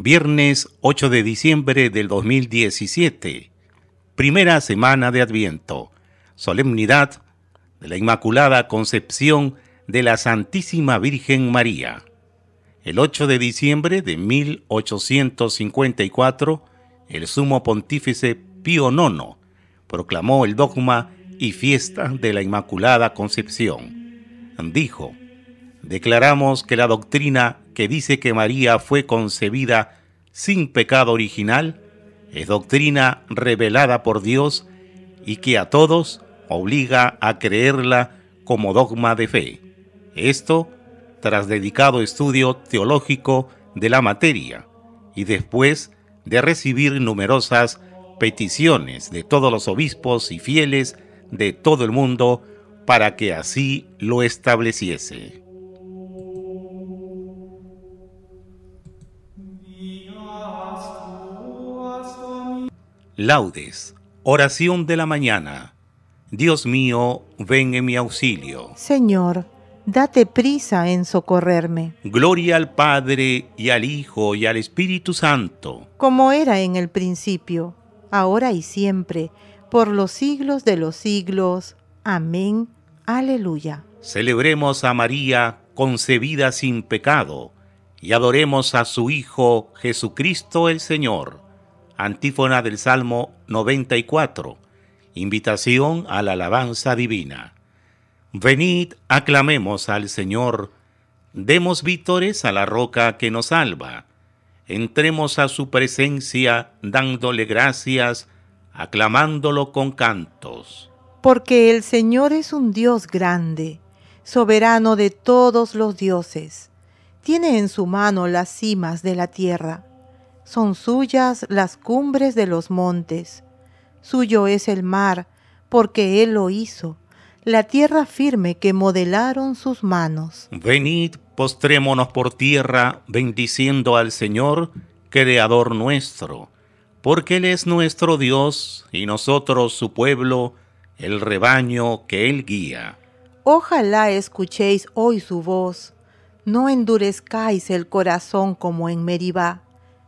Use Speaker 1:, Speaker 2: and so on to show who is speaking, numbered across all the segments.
Speaker 1: viernes 8 de diciembre del 2017, primera semana de Adviento, solemnidad de la Inmaculada Concepción de la Santísima Virgen María. El 8 de diciembre de 1854, el sumo pontífice Pío IX proclamó el dogma y fiesta de la Inmaculada Concepción. Dijo, declaramos que la doctrina que dice que María fue concebida sin pecado original es doctrina revelada por Dios y que a todos obliga a creerla como dogma de fe. Esto tras dedicado estudio teológico de la materia y después de recibir numerosas peticiones de todos los obispos y fieles de todo el mundo para que así lo estableciese. Laudes, oración de la mañana. Dios mío, ven en mi auxilio.
Speaker 2: Señor, date prisa en socorrerme.
Speaker 1: Gloria al Padre y al Hijo y al Espíritu Santo.
Speaker 2: Como era en el principio, ahora y siempre, por los siglos de los siglos. Amén. Aleluya.
Speaker 1: Celebremos a María concebida sin pecado y adoremos a su Hijo Jesucristo el Señor Antífona del Salmo 94. Invitación a la alabanza divina. Venid, aclamemos al Señor. Demos vítores a la roca que nos salva. Entremos a su presencia dándole gracias, aclamándolo con cantos.
Speaker 2: Porque el Señor es un Dios grande, soberano de todos los dioses. Tiene en su mano las cimas de la tierra son suyas las cumbres de los montes. Suyo es el mar, porque Él lo hizo, la tierra firme que modelaron sus manos.
Speaker 1: Venid, postrémonos por tierra, bendiciendo al Señor, Creador nuestro, porque Él es nuestro Dios y nosotros su pueblo, el rebaño que Él guía.
Speaker 2: Ojalá escuchéis hoy su voz, no endurezcáis el corazón como en Meribá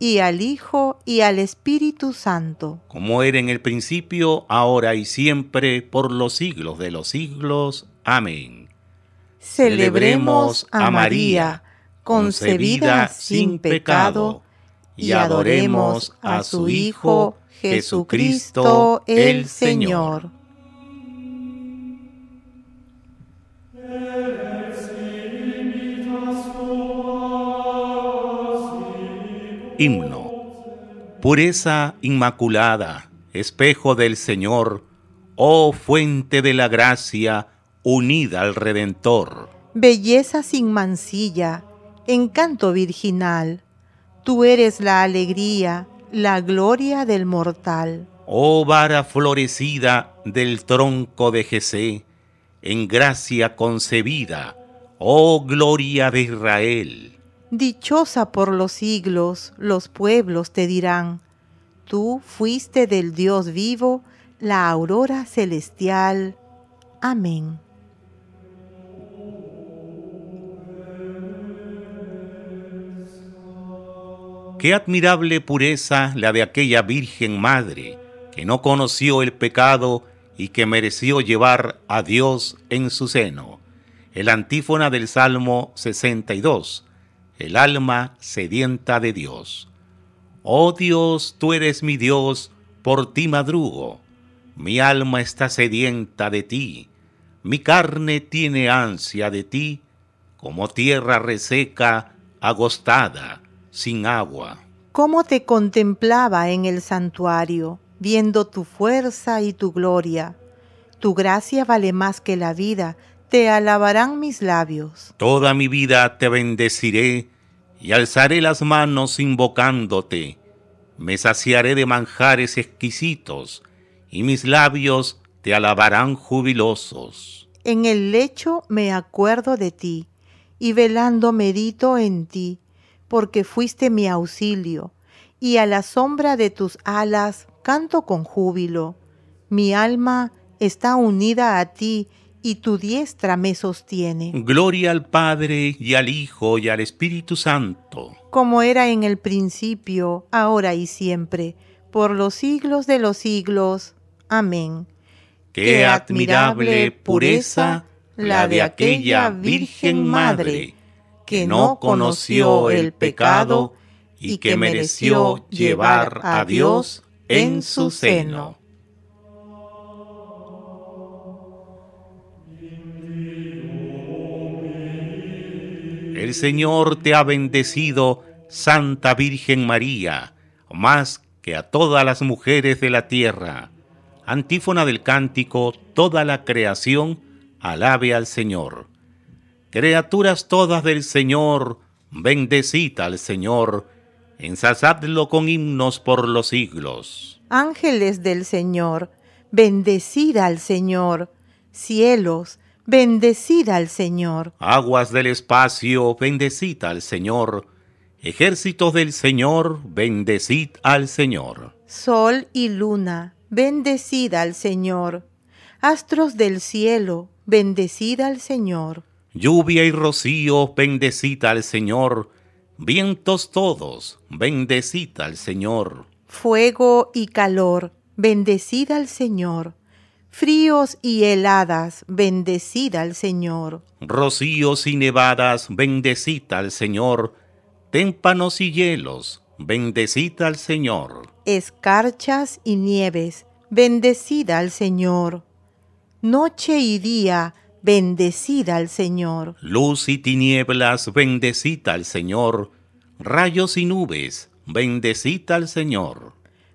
Speaker 2: y al Hijo y al Espíritu Santo.
Speaker 1: Como era en el principio, ahora y siempre, por los siglos de los siglos. Amén. Celebremos a María, concebida sin pecado, y adoremos a su Hijo Jesucristo el Señor. Himno. Pureza inmaculada, espejo del Señor, oh fuente de la gracia, unida al Redentor.
Speaker 2: Belleza sin mancilla, encanto virginal, tú eres la alegría, la gloria del mortal.
Speaker 1: Oh vara florecida del tronco de Jesé, en gracia concebida, oh gloria de Israel.
Speaker 2: Dichosa por los siglos, los pueblos te dirán, tú fuiste del Dios vivo, la aurora celestial. Amén.
Speaker 1: Qué admirable pureza la de aquella Virgen Madre, que no conoció el pecado y que mereció llevar a Dios en su seno. El antífona del Salmo 62 el alma sedienta de Dios. Oh Dios, tú eres mi Dios, por ti madrugo. Mi alma está sedienta de ti, mi carne tiene ansia de ti, como tierra reseca, agostada, sin agua. ¿Cómo te
Speaker 2: contemplaba en el santuario, viendo tu fuerza y tu gloria? Tu gracia vale más que la vida, te alabarán mis labios.
Speaker 1: Toda mi vida te bendeciré y alzaré las manos invocándote. Me saciaré de manjares exquisitos y mis labios te alabarán jubilosos.
Speaker 2: En el lecho me acuerdo de ti y velando medito en ti, porque fuiste mi auxilio y a la sombra de tus alas canto con júbilo. Mi alma está unida a ti y tu diestra me sostiene.
Speaker 1: Gloria al Padre y al Hijo y al Espíritu Santo.
Speaker 2: Como era en el principio, ahora y siempre, por los siglos de los siglos. Amén.
Speaker 3: Qué, admirable pureza la de aquella Virgen Madre, que no conoció el pecado y que mereció llevar a Dios en su seno.
Speaker 1: El Señor te ha bendecido, Santa Virgen María, más que a todas las mujeres de la tierra. Antífona del cántico, toda la creación alabe al Señor. Criaturas todas del Señor, bendecita al Señor, ensalzadlo con himnos por los siglos.
Speaker 2: Ángeles del Señor, bendecida al Señor. Cielos, Bendecid al Señor.
Speaker 1: Aguas del espacio, bendecid al Señor. Ejércitos del Señor, bendecid al Señor.
Speaker 2: Sol y luna, bendecid al Señor. Astros del cielo, bendecid al Señor.
Speaker 1: Lluvia y rocío, bendecid al Señor. Vientos todos, bendecid al Señor.
Speaker 2: Fuego y calor, bendecida al Señor fríos y heladas, bendecida al Señor.
Speaker 1: Rocíos y nevadas, bendecita al Señor. Témpanos y hielos, bendecida al Señor.
Speaker 2: Escarchas y nieves, bendecida al Señor. Noche y día, bendecida al Señor.
Speaker 1: Luz y tinieblas, bendecita al Señor. Rayos y nubes, bendecita al Señor.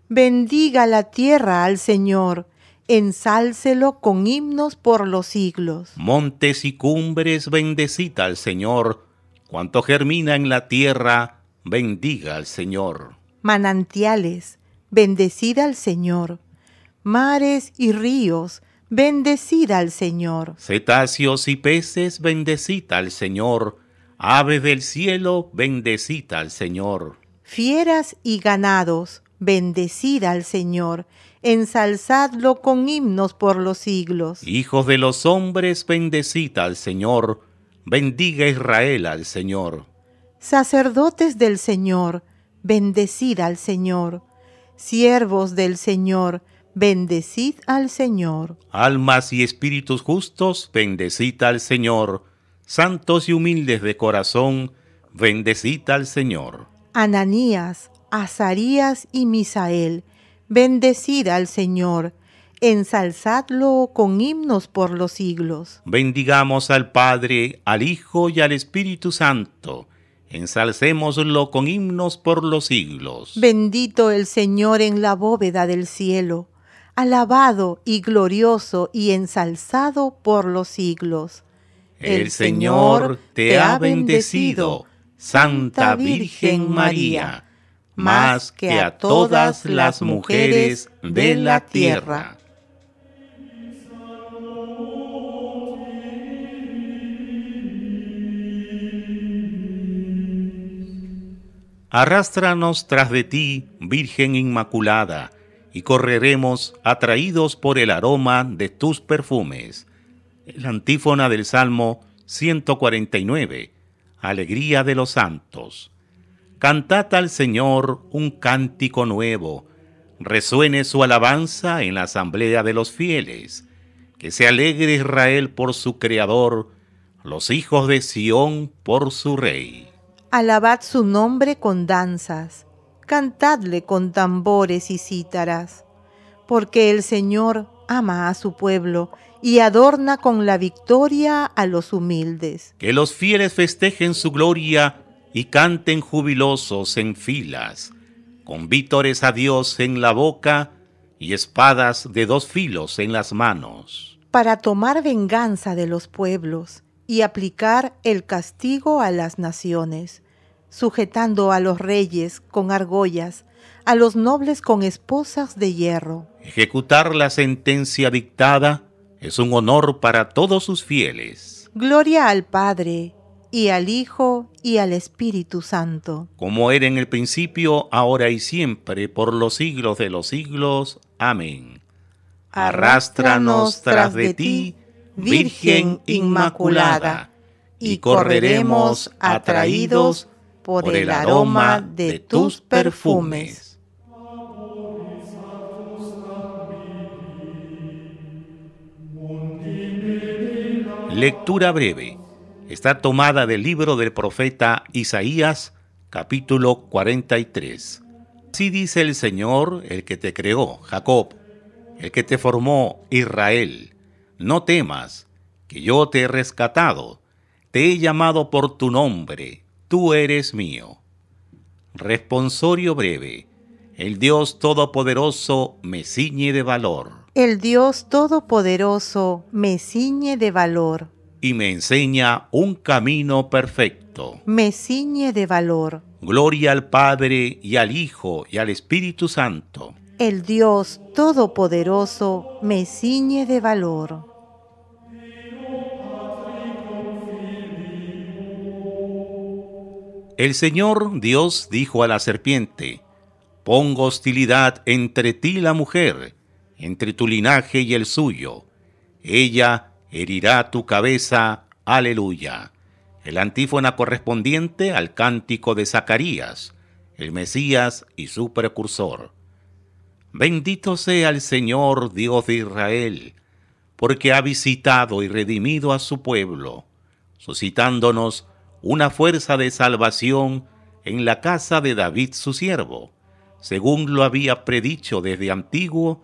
Speaker 2: Bendiga la tierra al Señor ensálcelo con himnos por los siglos.
Speaker 1: Montes y cumbres, bendecita al Señor. Cuanto germina en la tierra, bendiga al Señor.
Speaker 2: Manantiales, bendecida al Señor. Mares y ríos, bendecida al Señor.
Speaker 1: Cetáceos y peces, bendecita al Señor. Aves del cielo, bendecita al Señor.
Speaker 2: Fieras y ganados, bendecida al Señor ensalzadlo con himnos por los siglos.
Speaker 1: Hijos de los hombres, bendecid al Señor, bendiga Israel al Señor.
Speaker 2: Sacerdotes del Señor, bendecid al Señor. Siervos del Señor, bendecid al Señor.
Speaker 1: Almas y espíritus justos, bendecid al Señor. Santos y humildes de corazón, bendecid al Señor.
Speaker 2: Ananías, Azarías y Misael, Bendecid al Señor, ensalzadlo con himnos por los siglos.
Speaker 1: Bendigamos al Padre, al Hijo y al Espíritu Santo. Ensalcémoslo con himnos por los siglos.
Speaker 2: Bendito el Señor en la bóveda del cielo, alabado y glorioso y ensalzado por los siglos. El Señor te ha bendecido,
Speaker 3: Santa Virgen María más que a todas las mujeres de la tierra.
Speaker 1: Arrástranos tras de ti, Virgen Inmaculada, y correremos atraídos por el aroma de tus perfumes. La antífona del Salmo 149, Alegría de los Santos. Cantad al Señor un cántico nuevo. Resuene su alabanza en la asamblea de los fieles. Que se alegre Israel por su Creador, los hijos de Sión por su Rey.
Speaker 2: Alabad su nombre con danzas, cantadle con tambores y cítaras, porque el Señor ama a su pueblo y adorna con la victoria a los humildes.
Speaker 1: Que los fieles festejen su gloria y canten jubilosos en filas, con vítores a Dios en la boca y espadas de dos filos en las manos.
Speaker 2: Para tomar venganza de los pueblos y aplicar el castigo a las naciones, sujetando a los reyes con argollas, a los nobles con esposas de hierro.
Speaker 1: Ejecutar la sentencia dictada es un honor para todos sus fieles.
Speaker 2: Gloria al Padre y al Hijo, y al Espíritu Santo.
Speaker 1: Como era en el principio, ahora y siempre, por los siglos de los siglos. Amén. Arrástranos tras de ti, Virgen Inmaculada, y correremos
Speaker 3: atraídos por el aroma de tus perfumes.
Speaker 1: Lectura breve está tomada del libro del profeta Isaías, capítulo 43. Así dice el Señor, el que te creó, Jacob, el que te formó, Israel. No temas, que yo te he rescatado, te he llamado por tu nombre, tú eres mío. Responsorio breve. El Dios Todopoderoso me ciñe de valor.
Speaker 2: El Dios Todopoderoso me ciñe de valor
Speaker 1: y me enseña un camino perfecto.
Speaker 2: Me ciñe de valor.
Speaker 1: Gloria al Padre y al Hijo y al Espíritu Santo.
Speaker 2: El Dios Todopoderoso me ciñe de valor.
Speaker 1: El Señor Dios dijo a la serpiente, Pongo hostilidad entre ti y la mujer, entre tu linaje y el suyo. Ella herirá tu cabeza, aleluya. El antífona correspondiente al cántico de Zacarías, el Mesías y su precursor. Bendito sea el Señor Dios de Israel, porque ha visitado y redimido a su pueblo, suscitándonos una fuerza de salvación en la casa de David su siervo, según lo había predicho desde antiguo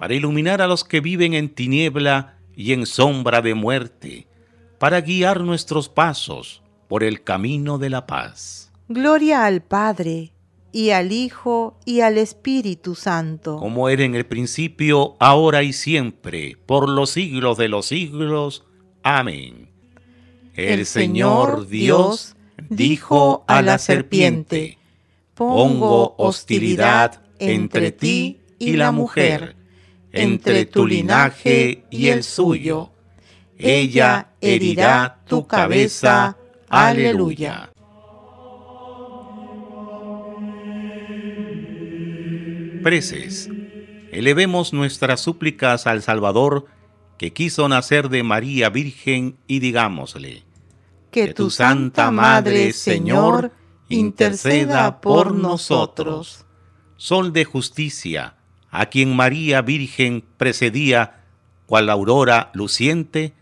Speaker 1: para iluminar a los que viven en tiniebla y en sombra de muerte, para guiar nuestros pasos por el camino de la paz.
Speaker 2: Gloria al Padre, y al Hijo, y al Espíritu Santo.
Speaker 1: Como era en el principio, ahora y siempre, por los siglos de los siglos. Amén.
Speaker 3: El, Señor Dios dijo a la serpiente, pongo hostilidad entre ti y la mujer entre tu linaje y el suyo. Ella herirá tu cabeza. Aleluya.
Speaker 1: Preces. Elevemos nuestras súplicas al Salvador que quiso nacer de María Virgen y digámosle,
Speaker 3: que tu Santa Madre, Señor, interceda por nosotros.
Speaker 1: Sol de justicia, a quien María Virgen precedía, cual aurora luciente,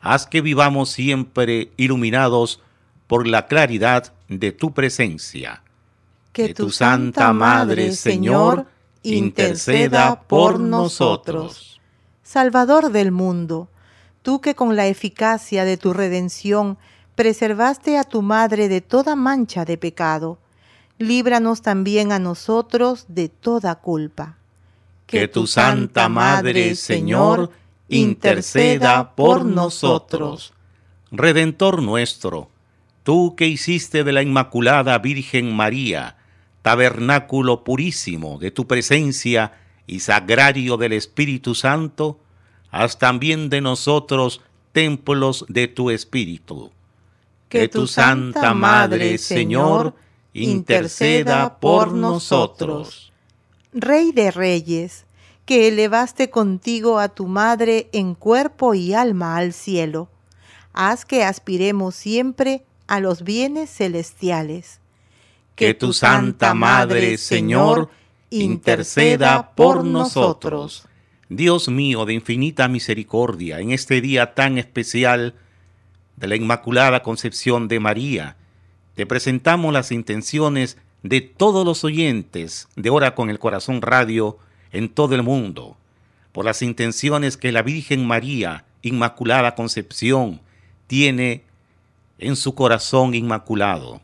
Speaker 1: haz que vivamos siempre iluminados por la claridad de tu presencia.
Speaker 2: que tu Santa Madre, Señor, interceda por nosotros. Salvador del mundo, tú que con la eficacia de tu redención preservaste a tu Madre de toda mancha de pecado, líbranos también a nosotros de toda culpa
Speaker 3: que tu Santa Madre, Señor, interceda por nosotros.
Speaker 1: Redentor nuestro, tú que hiciste de la Inmaculada Virgen María, tabernáculo purísimo de tu presencia y sagrario del Espíritu Santo, haz también de nosotros templos de tu Espíritu.
Speaker 3: Que tu Santa Madre, Señor, interceda por nosotros.
Speaker 2: Rey de Reyes, que elevaste contigo a tu Madre en cuerpo y alma al cielo. Haz que aspiremos siempre a los bienes celestiales.
Speaker 3: Que tu Santa Madre, Señor, interceda por nosotros.
Speaker 1: Dios mío de infinita misericordia, en este día tan especial de la Inmaculada Concepción de María, te presentamos las intenciones de todos los oyentes de Hora con el Corazón Radio en todo el mundo, por las intenciones que la Virgen María, Inmaculada Concepción, tiene en su corazón inmaculado.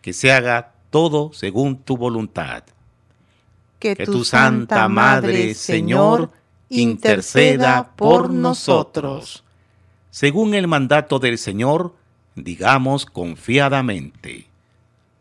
Speaker 1: Que se haga todo según tu voluntad.
Speaker 2: Que, que tu Santa Madre, Señor,
Speaker 1: interceda por nosotros. Según el mandato del Señor, digamos confiadamente.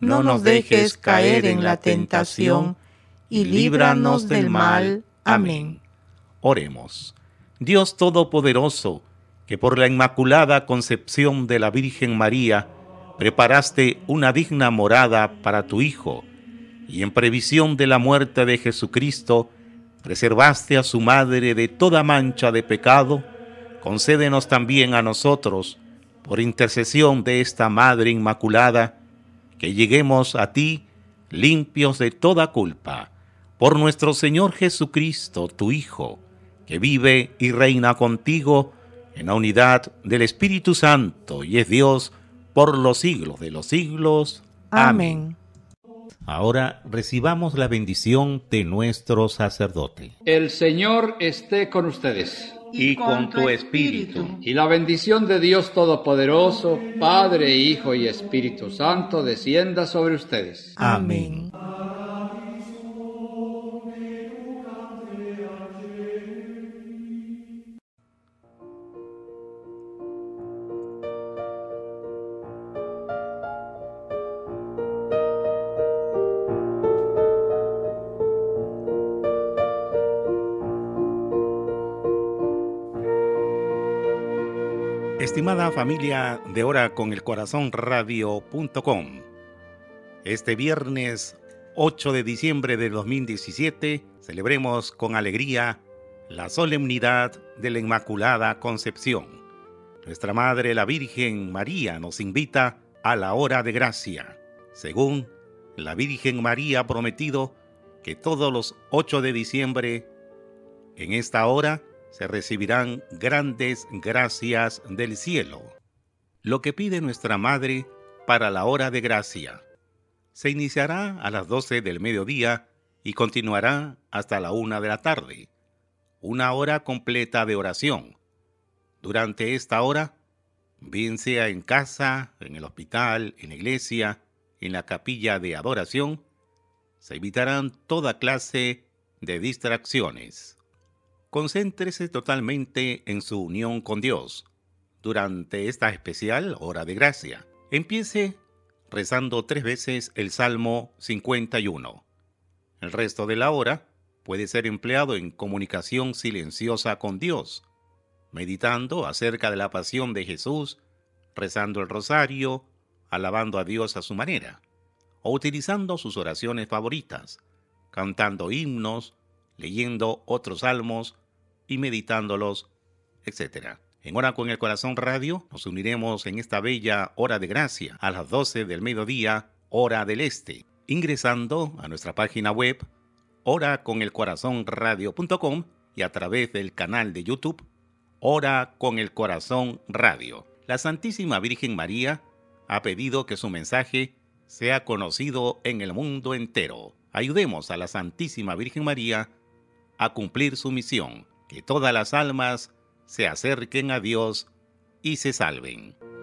Speaker 1: no nos dejes caer en
Speaker 3: la tentación, y líbranos del mal. Amén. Oremos. Dios
Speaker 1: Todopoderoso, que por la Inmaculada Concepción de la Virgen María preparaste una digna morada para tu Hijo, y en previsión de la muerte de Jesucristo, preservaste a su madre de toda mancha de pecado, concédenos también a nosotros, por intercesión de esta Madre Inmaculada, que lleguemos a ti limpios de toda culpa, por nuestro Señor Jesucristo, tu Hijo, que vive y reina contigo en la unidad del Espíritu Santo y es Dios por los siglos de los siglos.
Speaker 3: Amén.
Speaker 1: Ahora recibamos la bendición de nuestro sacerdote. El Señor esté con ustedes y con tu espíritu. Y la bendición de Dios Todopoderoso, Padre, Hijo y Espíritu Santo, descienda sobre ustedes. Amén. Estimada familia de Hora con el Corazón Radio.com, este viernes 8 de diciembre de 2017 celebremos con alegría la solemnidad de la Inmaculada Concepción. Nuestra Madre la Virgen María nos invita a la hora de gracia, según la Virgen María ha prometido que todos los 8 de diciembre, en esta hora, se recibirán grandes gracias del cielo, lo que pide nuestra Madre para la hora de gracia. Se iniciará a las 12 del mediodía y continuará hasta la 1 de la tarde, una hora completa de oración. Durante esta hora, bien sea en casa, en el hospital, en la iglesia, en la capilla de adoración, se evitarán toda clase de distracciones. Concéntrese totalmente en su unión con Dios. Durante esta especial hora de gracia, empiece rezando tres veces el Salmo 51. El resto de la hora puede ser empleado en comunicación silenciosa con Dios, meditando acerca de la pasión de Jesús, rezando el rosario, alabando a Dios a su manera, o utilizando sus oraciones favoritas, cantando himnos, leyendo otros salmos y meditándolos, etc. En Hora con el Corazón Radio nos uniremos en esta bella hora de gracia a las 12 del mediodía, hora del este, ingresando a nuestra página web horaconelcorazonradio.com y a través del canal de YouTube Hora con el Corazón Radio. La Santísima Virgen María ha pedido que su mensaje sea conocido en el mundo entero. Ayudemos a la Santísima Virgen María a cumplir su misión, que todas las almas se acerquen a Dios y se salven.